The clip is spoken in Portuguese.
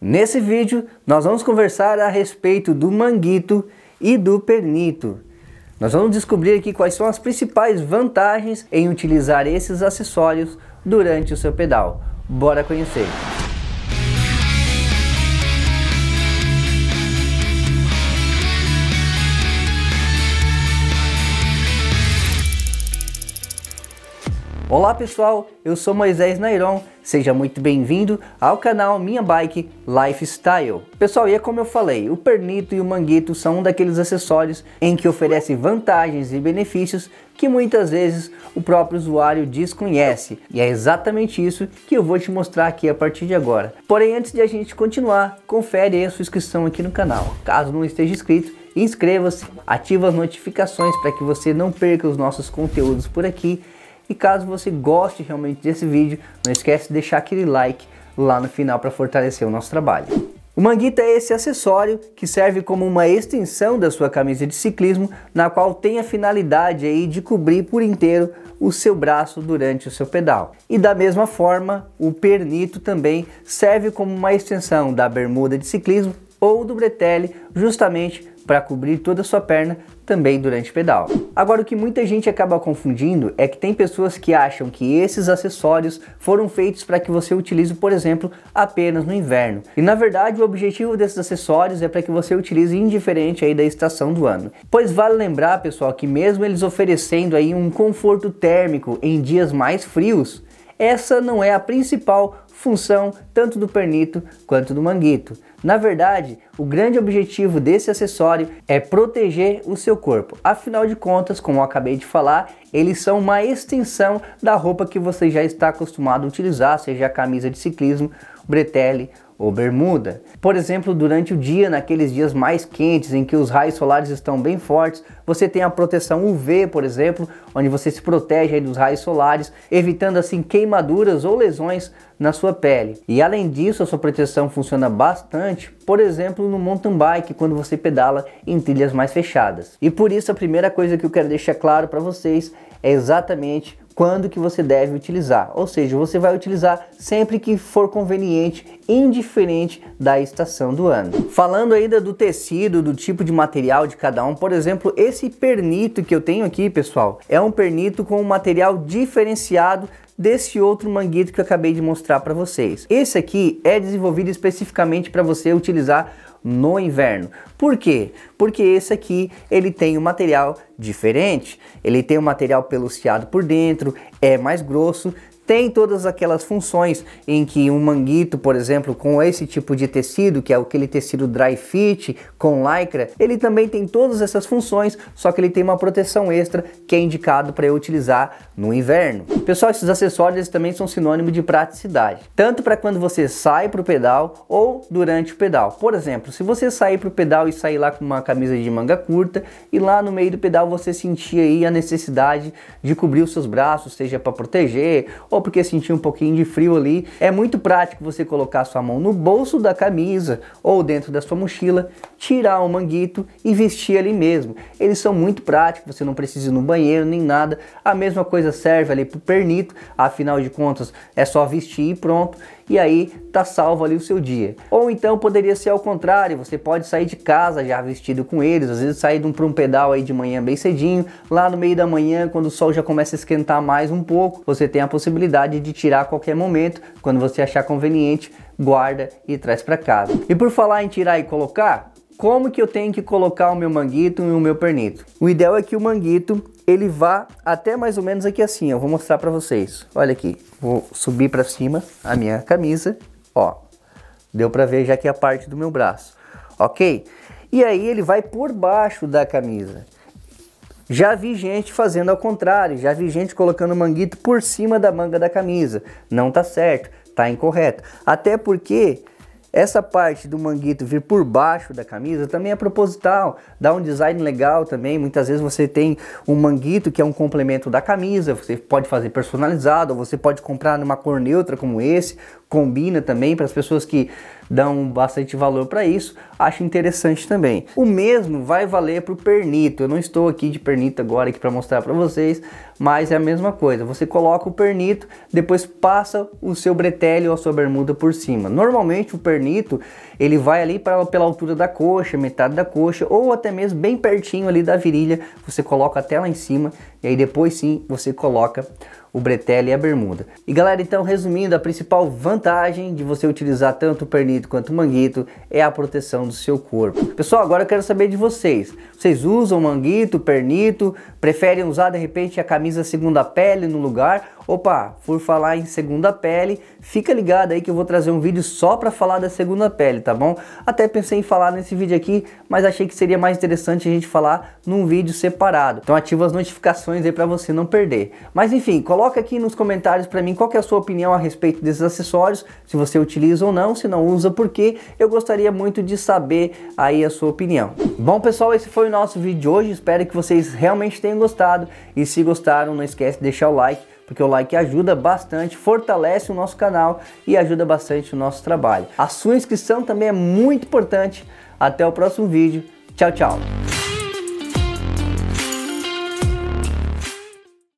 Nesse vídeo, nós vamos conversar a respeito do manguito e do pernito. Nós vamos descobrir aqui quais são as principais vantagens em utilizar esses acessórios durante o seu pedal. Bora conhecer! Olá pessoal, eu sou Moisés Nairon, seja muito bem-vindo ao canal Minha Bike Lifestyle. Pessoal, e é como eu falei, o pernito e o manguito são um daqueles acessórios em que oferece vantagens e benefícios que muitas vezes o próprio usuário desconhece. E é exatamente isso que eu vou te mostrar aqui a partir de agora. Porém, antes de a gente continuar, confere a sua inscrição aqui no canal. Caso não esteja inscrito, inscreva-se, ative as notificações para que você não perca os nossos conteúdos por aqui e caso você goste realmente desse vídeo, não esquece de deixar aquele like lá no final para fortalecer o nosso trabalho. O manguita é esse acessório que serve como uma extensão da sua camisa de ciclismo, na qual tem a finalidade aí de cobrir por inteiro o seu braço durante o seu pedal. E da mesma forma, o pernito também serve como uma extensão da bermuda de ciclismo ou do bretelle, justamente para cobrir toda a sua perna também durante o pedal. Agora o que muita gente acaba confundindo é que tem pessoas que acham que esses acessórios foram feitos para que você utilize, por exemplo, apenas no inverno. E na verdade o objetivo desses acessórios é para que você utilize indiferente aí da estação do ano. Pois vale lembrar, pessoal, que mesmo eles oferecendo aí um conforto térmico em dias mais frios, essa não é a principal função tanto do pernito quanto do manguito. Na verdade, o grande objetivo desse acessório é proteger o seu corpo. Afinal de contas, como eu acabei de falar, eles são uma extensão da roupa que você já está acostumado a utilizar, seja a camisa de ciclismo, bretelle ou bermuda. Por exemplo, durante o dia, naqueles dias mais quentes em que os raios solares estão bem fortes, você tem a proteção UV, por exemplo, onde você se protege dos raios solares, evitando assim queimaduras ou lesões na sua pele. E além disso, a sua proteção funciona bastante, por exemplo, no mountain bike, quando você pedala em trilhas mais fechadas. E por isso a primeira coisa que eu quero deixar claro para vocês é exatamente quando que você deve utilizar. Ou seja, você vai utilizar sempre que for conveniente, indiferente da estação do ano. Falando ainda do tecido, do tipo de material de cada um, por exemplo, esse pernito que eu tenho aqui, pessoal, é um pernito com um material diferenciado desse outro manguito que eu acabei de mostrar para vocês. Esse aqui é desenvolvido especificamente para você utilizar no inverno. Por quê? Porque esse aqui ele tem um material diferente, ele tem um material peluciado por dentro, é mais grosso, tem todas aquelas funções em que um manguito, por exemplo, com esse tipo de tecido, que é aquele tecido dry fit com lycra, ele também tem todas essas funções, só que ele tem uma proteção extra que é indicado para eu utilizar no inverno. Pessoal, esses acessórios também são sinônimo de praticidade, tanto para quando você sai para o pedal ou durante o pedal. Por exemplo, se você sair para o pedal e sair lá com uma camisa de manga curta e lá no meio do pedal você sentir aí a necessidade de cobrir os seus braços, seja para proteger ou porque sentiu um pouquinho de frio ali, é muito prático você colocar sua mão no bolso da camisa ou dentro da sua mochila, tirar o manguito e vestir ali mesmo. Eles são muito práticos, você não precisa ir no banheiro nem nada. A mesma coisa serve ali para o pernito, afinal de contas é só vestir e pronto e aí tá salvo ali o seu dia. Ou então poderia ser ao contrário, você pode sair de casa já vestido com eles, às vezes sair para um pedal aí de manhã bem cedinho, lá no meio da manhã, quando o sol já começa a esquentar mais um pouco, você tem a possibilidade de tirar a qualquer momento, quando você achar conveniente, guarda e traz para casa. E por falar em tirar e colocar, como que eu tenho que colocar o meu manguito e o meu pernito. O ideal é que o manguito ele vá até mais ou menos aqui assim, eu vou mostrar para vocês. Olha aqui, vou subir para cima a minha camisa, ó. Deu para ver já que é a parte do meu braço, ok? E aí ele vai por baixo da camisa. Já vi gente fazendo ao contrário, já vi gente colocando o manguito por cima da manga da camisa. Não tá certo, tá incorreto. Até porque essa parte do manguito vir por baixo da camisa também é proposital, dá um design legal também. Muitas vezes você tem um manguito que é um complemento da camisa, você pode fazer personalizado, ou você pode comprar numa cor neutra como esse, combina também para as pessoas que dão bastante valor para isso, acho interessante também. O mesmo vai valer para o pernito. Eu não estou aqui de pernito agora aqui para mostrar para vocês, mas é a mesma coisa. Você coloca o pernito, depois passa o seu bretelle ou a sua bermuda por cima. Normalmente o pernito, ele vai ali pra, pela altura da coxa, metade da coxa ou até mesmo bem pertinho ali da virilha, você coloca até lá em cima e aí depois sim você coloca o bretelle e a bermuda. E galera, então resumindo, a principal vantagem de você utilizar tanto o pernito quanto o manguito é a proteção do seu corpo. Pessoal, agora eu quero saber de vocês. Vocês usam manguito, pernito? Preferem usar de repente a camisa segunda pele no lugar? Opa, por falar em segunda pele, fica ligado aí que eu vou trazer um vídeo só para falar da segunda pele, tá bom? Até pensei em falar nesse vídeo aqui, mas achei que seria mais interessante a gente falar num vídeo separado. Então ativa as notificações aí para você não perder. Mas enfim, coloca Coloca aqui nos comentários para mim qual é a sua opinião a respeito desses acessórios, se você utiliza ou não, se não usa, por quê? Eu gostaria muito de saber aí a sua opinião. Bom pessoal, esse foi o nosso vídeo de hoje, espero que vocês realmente tenham gostado e se gostaram, não esquece de deixar o like, porque o like ajuda bastante, fortalece o nosso canal e ajuda bastante o nosso trabalho. A sua inscrição também é muito importante. Até o próximo vídeo. Tchau, tchau.